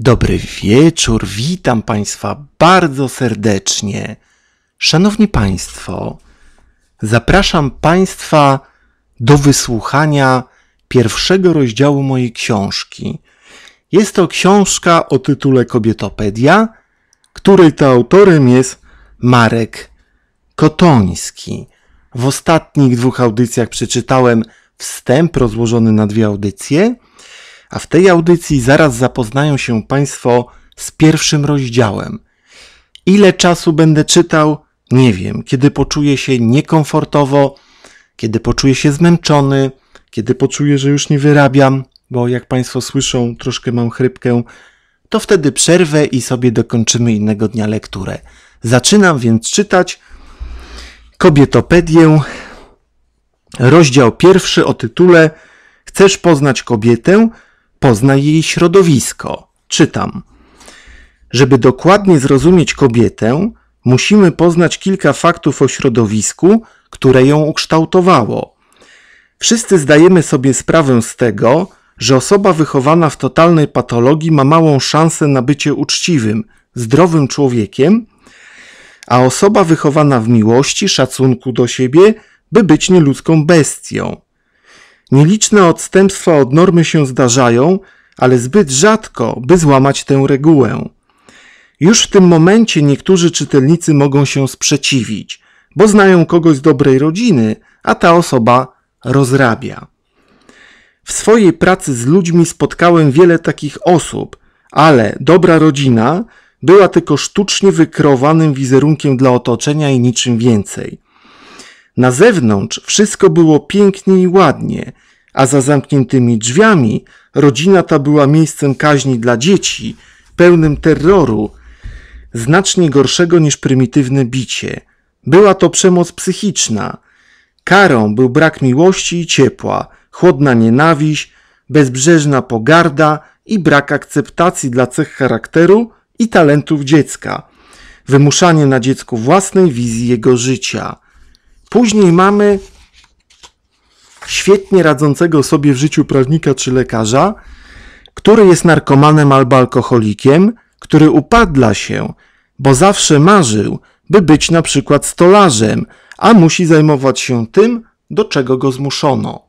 Dobry wieczór, witam Państwa bardzo serdecznie. Szanowni Państwo, zapraszam Państwa do wysłuchania pierwszego rozdziału mojej książki. Jest to książka o tytule Kobietopedia, której to autorem jest Marek Kotoński. W ostatnich dwóch audycjach przeczytałem wstęp rozłożony na dwie audycje a w tej audycji zaraz zapoznają się Państwo z pierwszym rozdziałem. Ile czasu będę czytał? Nie wiem. Kiedy poczuję się niekomfortowo, kiedy poczuję się zmęczony, kiedy poczuję, że już nie wyrabiam, bo jak Państwo słyszą, troszkę mam chrypkę, to wtedy przerwę i sobie dokończymy innego dnia lekturę. Zaczynam więc czytać Kobietopedię, rozdział pierwszy o tytule Chcesz poznać kobietę? poznaj jej środowisko. Czytam. Żeby dokładnie zrozumieć kobietę, musimy poznać kilka faktów o środowisku, które ją ukształtowało. Wszyscy zdajemy sobie sprawę z tego, że osoba wychowana w totalnej patologii ma małą szansę na bycie uczciwym, zdrowym człowiekiem, a osoba wychowana w miłości, szacunku do siebie, by być nieludzką bestią. Nieliczne odstępstwa od normy się zdarzają, ale zbyt rzadko, by złamać tę regułę. Już w tym momencie niektórzy czytelnicy mogą się sprzeciwić, bo znają kogoś z dobrej rodziny, a ta osoba rozrabia. W swojej pracy z ludźmi spotkałem wiele takich osób, ale dobra rodzina była tylko sztucznie wykreowanym wizerunkiem dla otoczenia i niczym więcej. Na zewnątrz wszystko było pięknie i ładnie, a za zamkniętymi drzwiami rodzina ta była miejscem kaźni dla dzieci, pełnym terroru, znacznie gorszego niż prymitywne bicie. Była to przemoc psychiczna. Karą był brak miłości i ciepła, chłodna nienawiść, bezbrzeżna pogarda i brak akceptacji dla cech charakteru i talentów dziecka, wymuszanie na dziecku własnej wizji jego życia. Później mamy świetnie radzącego sobie w życiu prawnika czy lekarza, który jest narkomanem albo alkoholikiem, który upadla się, bo zawsze marzył, by być na przykład stolarzem, a musi zajmować się tym, do czego go zmuszono.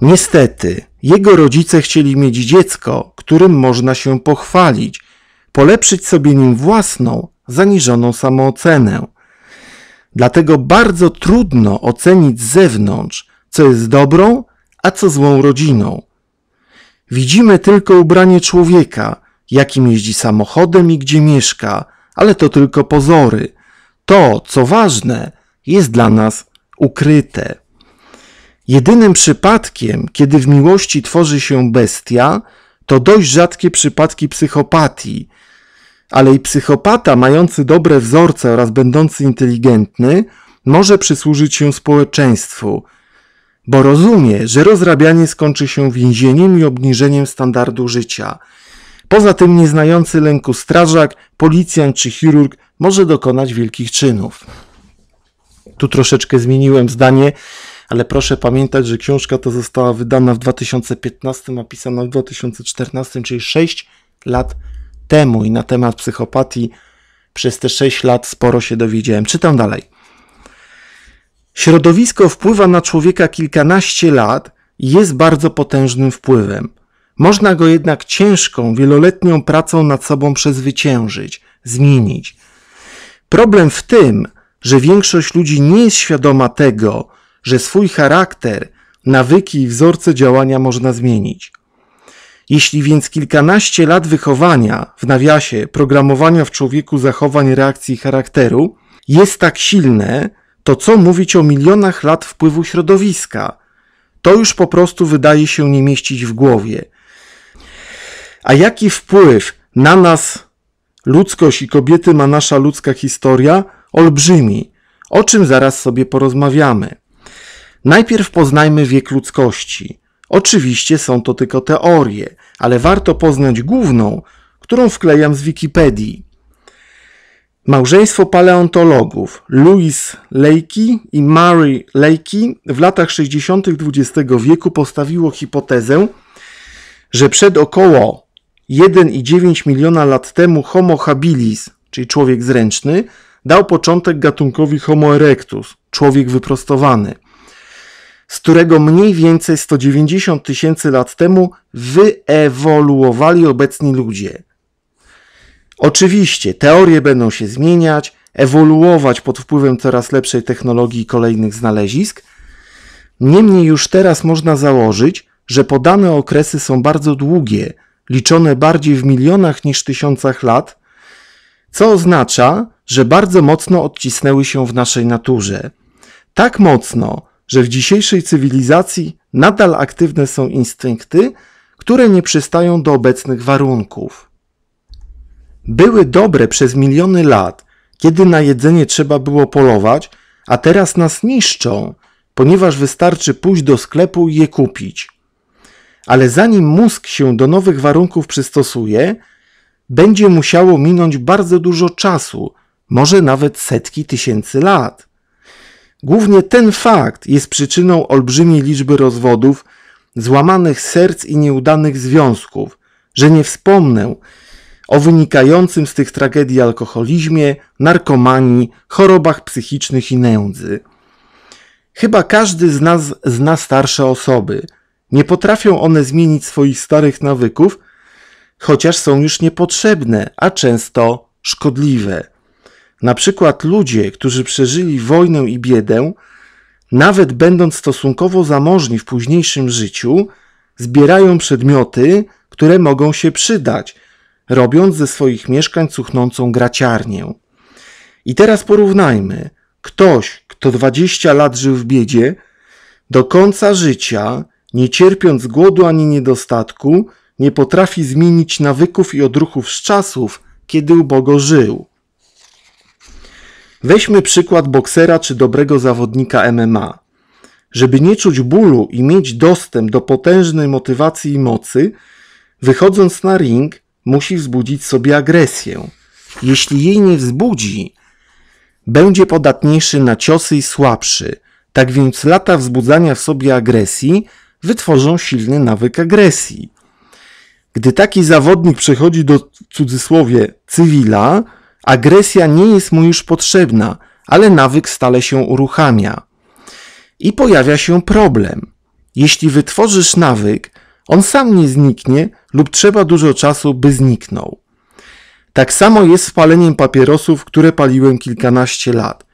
Niestety, jego rodzice chcieli mieć dziecko, którym można się pochwalić, polepszyć sobie nim własną, zaniżoną samoocenę, Dlatego bardzo trudno ocenić z zewnątrz, co jest dobrą, a co złą rodziną. Widzimy tylko ubranie człowieka, jakim jeździ samochodem i gdzie mieszka, ale to tylko pozory. To, co ważne, jest dla nas ukryte. Jedynym przypadkiem, kiedy w miłości tworzy się bestia, to dość rzadkie przypadki psychopatii – ale i psychopata mający dobre wzorce oraz będący inteligentny może przysłużyć się społeczeństwu, bo rozumie, że rozrabianie skończy się więzieniem i obniżeniem standardu życia. Poza tym nieznający lęku strażak, policjant czy chirurg może dokonać wielkich czynów. Tu troszeczkę zmieniłem zdanie, ale proszę pamiętać, że książka ta została wydana w 2015, a pisana w 2014, czyli 6 lat temu i na temat psychopatii przez te 6 lat sporo się dowiedziałem. Czytam dalej. Środowisko wpływa na człowieka kilkanaście lat i jest bardzo potężnym wpływem. Można go jednak ciężką, wieloletnią pracą nad sobą przezwyciężyć, zmienić. Problem w tym, że większość ludzi nie jest świadoma tego, że swój charakter, nawyki i wzorce działania można zmienić. Jeśli więc kilkanaście lat wychowania w nawiasie programowania w człowieku zachowań, reakcji i charakteru jest tak silne, to co mówić o milionach lat wpływu środowiska? To już po prostu wydaje się nie mieścić w głowie. A jaki wpływ na nas ludzkość i kobiety ma nasza ludzka historia? Olbrzymi, o czym zaraz sobie porozmawiamy. Najpierw poznajmy wiek ludzkości. Oczywiście są to tylko teorie, ale warto poznać główną, którą wklejam z Wikipedii. Małżeństwo paleontologów Louis Leakey i Mary Leakey w latach 60. XX wieku postawiło hipotezę, że przed około 1,9 miliona lat temu Homo habilis, czyli człowiek zręczny, dał początek gatunkowi Homo erectus, człowiek wyprostowany – z którego mniej więcej 190 tysięcy lat temu wyewoluowali obecni ludzie. Oczywiście teorie będą się zmieniać, ewoluować pod wpływem coraz lepszej technologii i kolejnych znalezisk. Niemniej już teraz można założyć, że podane okresy są bardzo długie, liczone bardziej w milionach niż tysiącach lat, co oznacza, że bardzo mocno odcisnęły się w naszej naturze. Tak mocno, że w dzisiejszej cywilizacji nadal aktywne są instynkty, które nie przystają do obecnych warunków. Były dobre przez miliony lat, kiedy na jedzenie trzeba było polować, a teraz nas niszczą, ponieważ wystarczy pójść do sklepu i je kupić. Ale zanim mózg się do nowych warunków przystosuje, będzie musiało minąć bardzo dużo czasu, może nawet setki tysięcy lat. Głównie ten fakt jest przyczyną olbrzymiej liczby rozwodów, złamanych serc i nieudanych związków, że nie wspomnę o wynikającym z tych tragedii alkoholizmie, narkomanii, chorobach psychicznych i nędzy. Chyba każdy z nas zna starsze osoby. Nie potrafią one zmienić swoich starych nawyków, chociaż są już niepotrzebne, a często szkodliwe. Na przykład ludzie, którzy przeżyli wojnę i biedę, nawet będąc stosunkowo zamożni w późniejszym życiu, zbierają przedmioty, które mogą się przydać, robiąc ze swoich mieszkań cuchnącą graciarnię. I teraz porównajmy. Ktoś, kto 20 lat żył w biedzie, do końca życia, nie cierpiąc głodu ani niedostatku, nie potrafi zmienić nawyków i odruchów z czasów, kiedy ubogo żył. Weźmy przykład boksera czy dobrego zawodnika MMA. Żeby nie czuć bólu i mieć dostęp do potężnej motywacji i mocy, wychodząc na ring, musi wzbudzić sobie agresję. Jeśli jej nie wzbudzi, będzie podatniejszy na ciosy i słabszy. Tak więc lata wzbudzania w sobie agresji wytworzą silny nawyk agresji. Gdy taki zawodnik przechodzi do cudzysłowie cywila, Agresja nie jest mu już potrzebna, ale nawyk stale się uruchamia. I pojawia się problem. Jeśli wytworzysz nawyk, on sam nie zniknie lub trzeba dużo czasu, by zniknął. Tak samo jest z paleniem papierosów, które paliłem kilkanaście lat.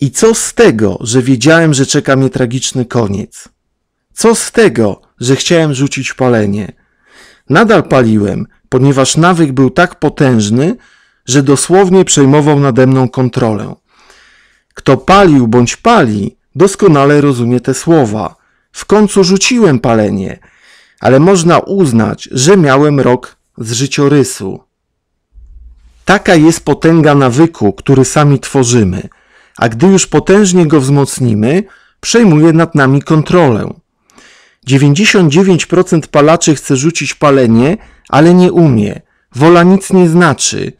I co z tego, że wiedziałem, że czeka mnie tragiczny koniec? Co z tego, że chciałem rzucić palenie? Nadal paliłem, ponieważ nawyk był tak potężny, że dosłownie przejmował nade mną kontrolę. Kto palił bądź pali, doskonale rozumie te słowa. W końcu rzuciłem palenie, ale można uznać, że miałem rok z życiorysu. Taka jest potęga nawyku, który sami tworzymy, a gdy już potężnie go wzmocnimy, przejmuje nad nami kontrolę. 99% palaczy chce rzucić palenie, ale nie umie. Wola nic nie znaczy.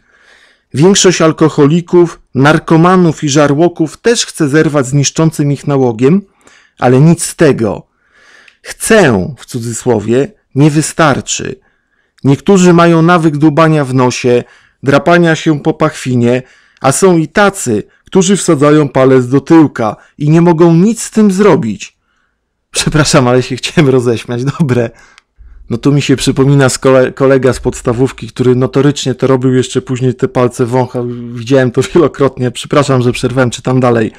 Większość alkoholików, narkomanów i żarłoków też chce zerwać z niszczącym ich nałogiem, ale nic z tego. Chcę, w cudzysłowie, nie wystarczy. Niektórzy mają nawyk dubania w nosie, drapania się po pachwinie, a są i tacy, którzy wsadzają palec do tyłka i nie mogą nic z tym zrobić. Przepraszam, ale się chciałem roześmiać. Dobre, no tu mi się przypomina z kole, kolega z podstawówki, który notorycznie to robił, jeszcze później te palce wąchał. Widziałem to wielokrotnie. Przepraszam, że przerwałem, czytam dalej.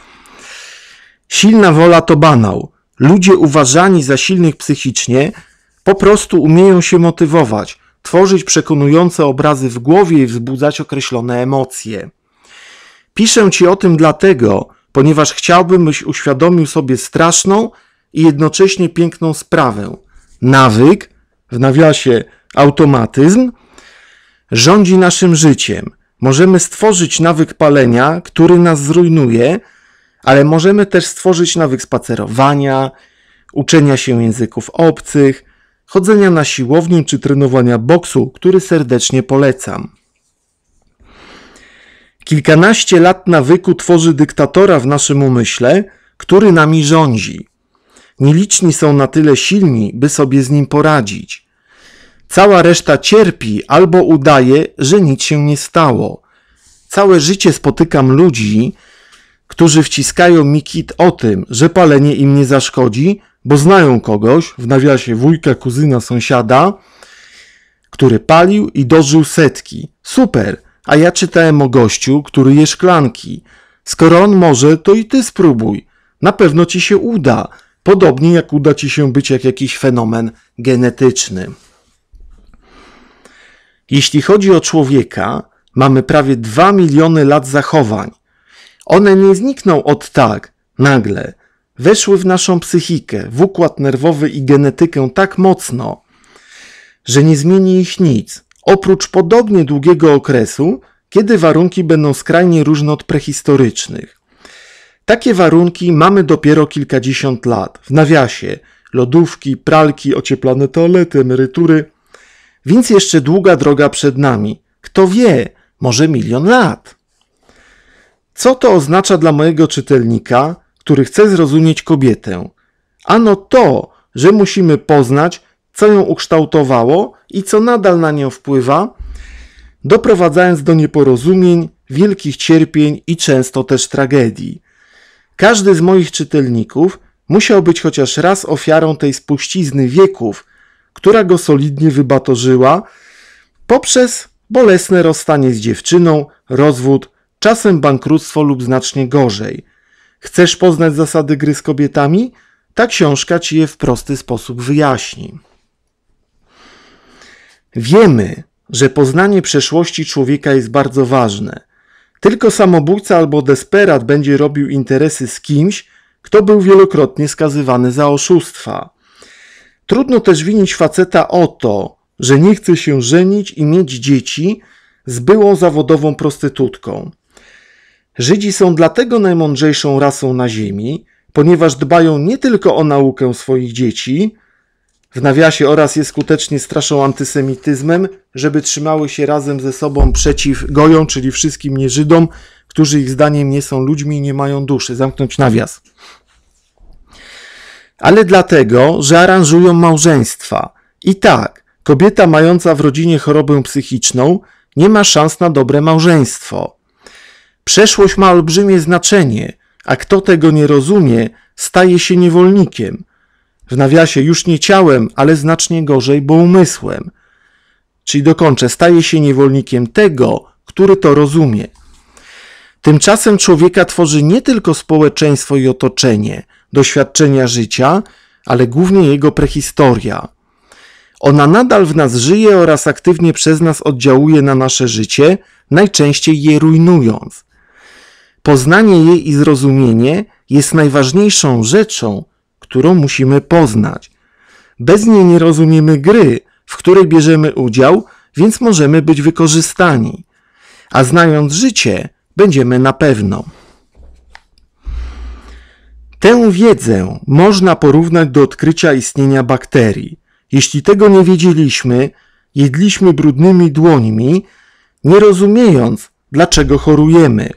Silna wola to banał. Ludzie uważani za silnych psychicznie po prostu umieją się motywować, tworzyć przekonujące obrazy w głowie i wzbudzać określone emocje. Piszę ci o tym dlatego, ponieważ chciałbym, byś uświadomił sobie straszną i jednocześnie piękną sprawę. Nawyk w nawiasie automatyzm, rządzi naszym życiem. Możemy stworzyć nawyk palenia, który nas zrujnuje, ale możemy też stworzyć nawyk spacerowania, uczenia się języków obcych, chodzenia na siłownię czy trenowania boksu, który serdecznie polecam. Kilkanaście lat nawyku tworzy dyktatora w naszym umyśle, który nami rządzi. Nieliczni są na tyle silni, by sobie z nim poradzić. Cała reszta cierpi albo udaje, że nic się nie stało. Całe życie spotykam ludzi, którzy wciskają mi kit o tym, że palenie im nie zaszkodzi, bo znają kogoś, w nawiasie wujka, kuzyna, sąsiada, który palił i dożył setki. Super, a ja czytałem o gościu, który je szklanki. Skoro on może, to i ty spróbuj. Na pewno ci się uda. Podobnie jak uda ci się być jak jakiś fenomen genetyczny. Jeśli chodzi o człowieka, mamy prawie 2 miliony lat zachowań. One nie znikną od tak, nagle. Weszły w naszą psychikę, w układ nerwowy i genetykę tak mocno, że nie zmieni ich nic, oprócz podobnie długiego okresu, kiedy warunki będą skrajnie różne od prehistorycznych. Takie warunki mamy dopiero kilkadziesiąt lat. W nawiasie lodówki, pralki, ocieplane toalety, emerytury. Więc jeszcze długa droga przed nami. Kto wie, może milion lat. Co to oznacza dla mojego czytelnika, który chce zrozumieć kobietę? Ano to, że musimy poznać, co ją ukształtowało i co nadal na nią wpływa, doprowadzając do nieporozumień, wielkich cierpień i często też tragedii. Każdy z moich czytelników musiał być chociaż raz ofiarą tej spuścizny wieków, która go solidnie wybatorzyła poprzez bolesne rozstanie z dziewczyną, rozwód, czasem bankructwo lub znacznie gorzej. Chcesz poznać zasady gry z kobietami? Ta książka ci je w prosty sposób wyjaśni. Wiemy, że poznanie przeszłości człowieka jest bardzo ważne – tylko samobójca albo desperat będzie robił interesy z kimś, kto był wielokrotnie skazywany za oszustwa. Trudno też winić faceta o to, że nie chce się żenić i mieć dzieci z byłą zawodową prostytutką. Żydzi są dlatego najmądrzejszą rasą na ziemi, ponieważ dbają nie tylko o naukę swoich dzieci, w nawiasie oraz je skutecznie straszą antysemityzmem, żeby trzymały się razem ze sobą przeciw goją, czyli wszystkim nieżydom, którzy ich zdaniem nie są ludźmi i nie mają duszy. Zamknąć nawias. Ale dlatego, że aranżują małżeństwa. I tak, kobieta mająca w rodzinie chorobę psychiczną nie ma szans na dobre małżeństwo. Przeszłość ma olbrzymie znaczenie, a kto tego nie rozumie, staje się niewolnikiem – w nawiasie już nie ciałem, ale znacznie gorzej, bo umysłem. Czyli dokończę, staje się niewolnikiem tego, który to rozumie. Tymczasem człowieka tworzy nie tylko społeczeństwo i otoczenie, doświadczenia życia, ale głównie jego prehistoria. Ona nadal w nas żyje oraz aktywnie przez nas oddziałuje na nasze życie, najczęściej je rujnując. Poznanie jej i zrozumienie jest najważniejszą rzeczą, którą musimy poznać. Bez niej nie rozumiemy gry, w której bierzemy udział, więc możemy być wykorzystani. A znając życie, będziemy na pewno. Tę wiedzę można porównać do odkrycia istnienia bakterii. Jeśli tego nie wiedzieliśmy, jedliśmy brudnymi dłońmi, nie rozumiejąc, dlaczego chorujemy.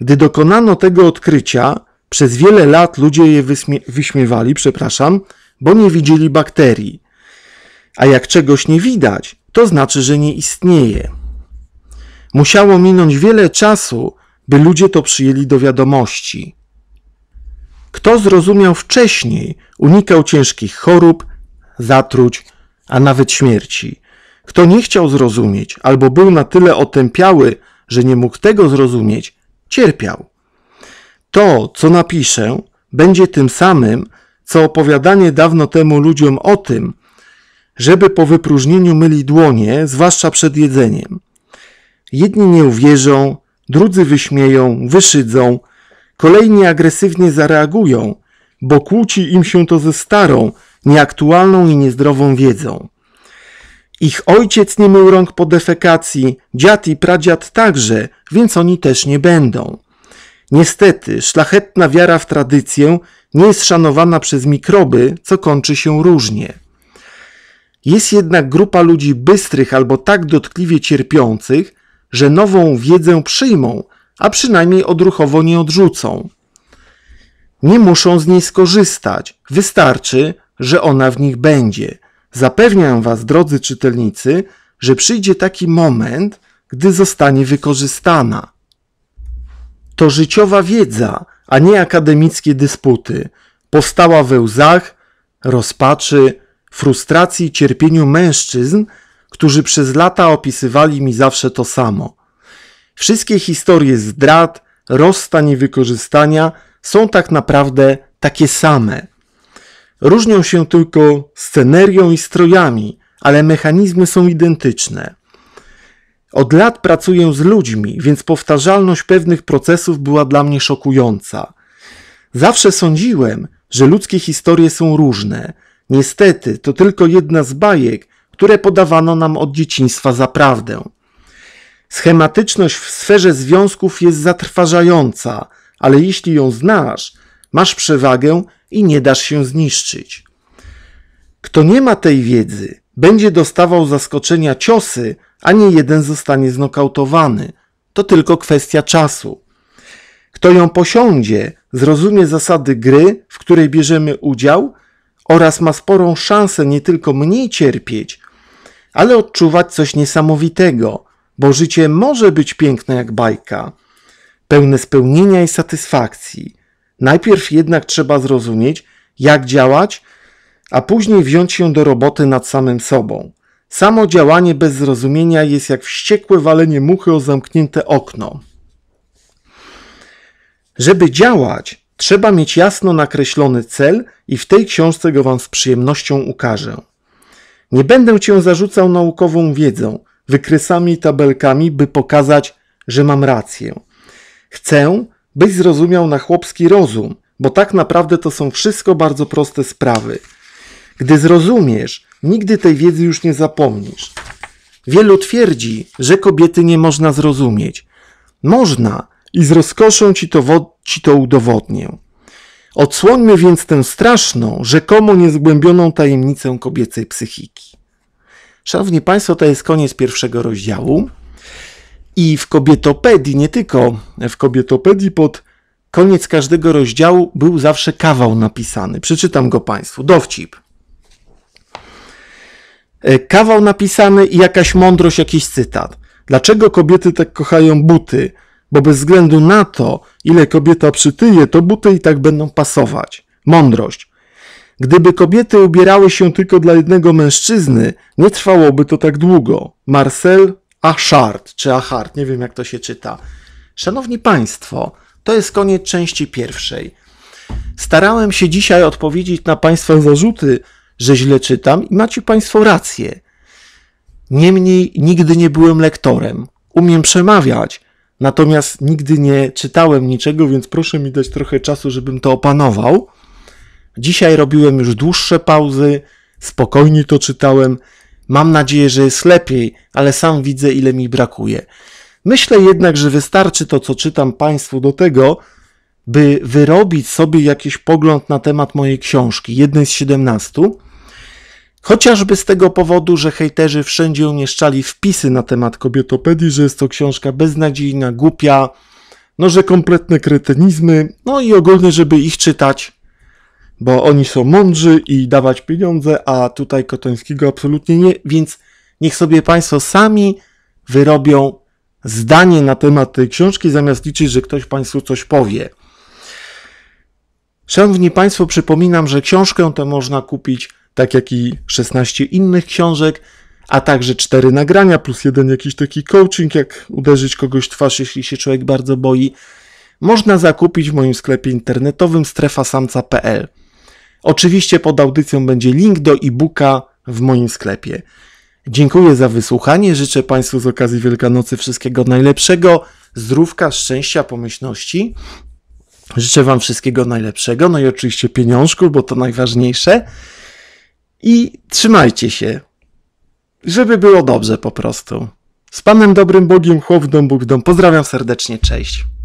Gdy dokonano tego odkrycia, przez wiele lat ludzie je wyśmiewali, przepraszam, bo nie widzieli bakterii. A jak czegoś nie widać, to znaczy, że nie istnieje. Musiało minąć wiele czasu, by ludzie to przyjęli do wiadomości. Kto zrozumiał wcześniej, unikał ciężkich chorób, zatruć, a nawet śmierci. Kto nie chciał zrozumieć, albo był na tyle otępiały, że nie mógł tego zrozumieć, cierpiał. To, co napiszę, będzie tym samym, co opowiadanie dawno temu ludziom o tym, żeby po wypróżnieniu myli dłonie, zwłaszcza przed jedzeniem. Jedni nie uwierzą, drudzy wyśmieją, wyszydzą, kolejni agresywnie zareagują, bo kłóci im się to ze starą, nieaktualną i niezdrową wiedzą. Ich ojciec nie mył rąk po defekacji, dziad i pradziad także, więc oni też nie będą. Niestety, szlachetna wiara w tradycję nie jest szanowana przez mikroby, co kończy się różnie. Jest jednak grupa ludzi bystrych albo tak dotkliwie cierpiących, że nową wiedzę przyjmą, a przynajmniej odruchowo nie odrzucą. Nie muszą z niej skorzystać, wystarczy, że ona w nich będzie. Zapewniam Was, drodzy czytelnicy, że przyjdzie taki moment, gdy zostanie wykorzystana to życiowa wiedza, a nie akademickie dysputy. Powstała we łzach, rozpaczy, frustracji i cierpieniu mężczyzn, którzy przez lata opisywali mi zawsze to samo. Wszystkie historie zdrad, rozstań i wykorzystania są tak naprawdę takie same. Różnią się tylko scenerią i strojami, ale mechanizmy są identyczne. Od lat pracuję z ludźmi, więc powtarzalność pewnych procesów była dla mnie szokująca. Zawsze sądziłem, że ludzkie historie są różne. Niestety, to tylko jedna z bajek, które podawano nam od dzieciństwa za prawdę. Schematyczność w sferze związków jest zatrważająca, ale jeśli ją znasz, masz przewagę i nie dasz się zniszczyć. Kto nie ma tej wiedzy, będzie dostawał zaskoczenia ciosy, ani jeden zostanie znokautowany. To tylko kwestia czasu. Kto ją posiądzie, zrozumie zasady gry, w której bierzemy udział oraz ma sporą szansę nie tylko mniej cierpieć, ale odczuwać coś niesamowitego, bo życie może być piękne jak bajka, pełne spełnienia i satysfakcji. Najpierw jednak trzeba zrozumieć, jak działać, a później wziąć się do roboty nad samym sobą. Samo działanie bez zrozumienia jest jak wściekłe walenie muchy o zamknięte okno. Żeby działać, trzeba mieć jasno nakreślony cel i w tej książce go Wam z przyjemnością ukażę. Nie będę Cię zarzucał naukową wiedzą, wykresami i tabelkami, by pokazać, że mam rację. Chcę, byś zrozumiał na chłopski rozum, bo tak naprawdę to są wszystko bardzo proste sprawy. Gdy zrozumiesz, Nigdy tej wiedzy już nie zapomnisz. Wielu twierdzi, że kobiety nie można zrozumieć. Można i z rozkoszą ci to, ci to udowodnię. Odsłońmy więc tę straszną, rzekomo niezgłębioną tajemnicę kobiecej psychiki. Szanowni Państwo, to jest koniec pierwszego rozdziału. I w kobietopedii, nie tylko w kobietopedii, pod koniec każdego rozdziału był zawsze kawał napisany. Przeczytam go Państwu. Dowcip. E, kawał napisany i jakaś mądrość, jakiś cytat. Dlaczego kobiety tak kochają buty? Bo bez względu na to, ile kobieta przytyje, to buty i tak będą pasować. Mądrość. Gdyby kobiety ubierały się tylko dla jednego mężczyzny, nie trwałoby to tak długo. Marcel Achard, czy Achard, nie wiem jak to się czyta. Szanowni Państwo, to jest koniec części pierwszej. Starałem się dzisiaj odpowiedzieć na Państwa zarzuty, że źle czytam i macie Państwo rację. Niemniej nigdy nie byłem lektorem. Umiem przemawiać, natomiast nigdy nie czytałem niczego, więc proszę mi dać trochę czasu, żebym to opanował. Dzisiaj robiłem już dłuższe pauzy, spokojnie to czytałem. Mam nadzieję, że jest lepiej, ale sam widzę, ile mi brakuje. Myślę jednak, że wystarczy to, co czytam Państwu do tego, by wyrobić sobie jakiś pogląd na temat mojej książki, jednej z 17, chociażby z tego powodu, że hejterzy wszędzie umieszczali wpisy na temat kobietopedii, że jest to książka beznadziejna, głupia, no że kompletne kretynizmy, no i ogólnie, żeby ich czytać, bo oni są mądrzy i dawać pieniądze, a tutaj Kotońskiego absolutnie nie, więc niech sobie Państwo sami wyrobią zdanie na temat tej książki, zamiast liczyć, że ktoś Państwu coś powie. Szanowni Państwo, przypominam, że książkę tę można kupić, tak jak i 16 innych książek, a także 4 nagrania, plus jeden jakiś taki coaching, jak uderzyć kogoś w twarz, jeśli się człowiek bardzo boi. Można zakupić w moim sklepie internetowym strefasamca.pl. Oczywiście pod audycją będzie link do e-booka w moim sklepie. Dziękuję za wysłuchanie. Życzę Państwu z okazji Wielkanocy wszystkiego najlepszego, zdrówka, szczęścia, pomyślności. Życzę Wam wszystkiego najlepszego, no i oczywiście pieniążków, bo to najważniejsze. I trzymajcie się, żeby było dobrze po prostu. Z Panem Dobrym Bogiem, chłop w dom, Bóg w dom. Pozdrawiam serdecznie, cześć.